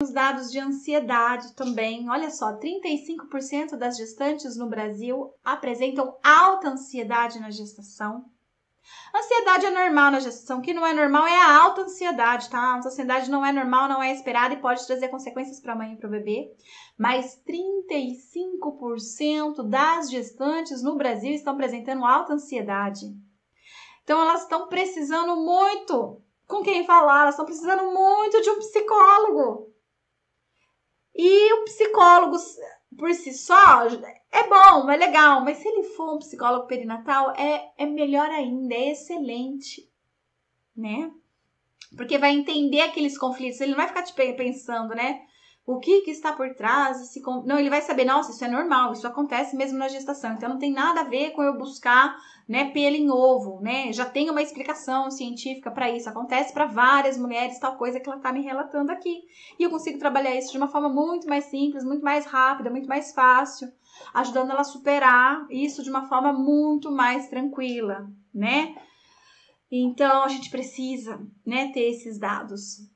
os dados de ansiedade também. Olha só, 35% das gestantes no Brasil apresentam alta ansiedade na gestação. Ansiedade é normal na gestação, o que não é normal é a alta ansiedade, tá? A ansiedade não é normal, não é esperada e pode trazer consequências para a mãe e para o bebê. Mas 35% das gestantes no Brasil estão apresentando alta ansiedade. Então elas estão precisando muito com quem falar, elas estão precisando muito de um psicólogo. E o psicólogo, por si só, é bom, é legal, mas se ele for um psicólogo perinatal, é, é melhor ainda, é excelente, né? Porque vai entender aqueles conflitos, ele não vai ficar te pensando, né? o que, que está por trás. Se Não, ele vai saber, nossa, isso é normal, isso acontece mesmo na gestação. Então não tem nada a ver com eu buscar né, pelo em ovo, né? Já tem uma explicação científica para isso. Acontece para várias mulheres tal coisa que ela está me relatando aqui. E eu consigo trabalhar isso de uma forma muito mais simples, muito mais rápida, muito mais fácil, ajudando ela a superar isso de uma forma muito mais tranquila, né? Então a gente precisa, né, ter esses dados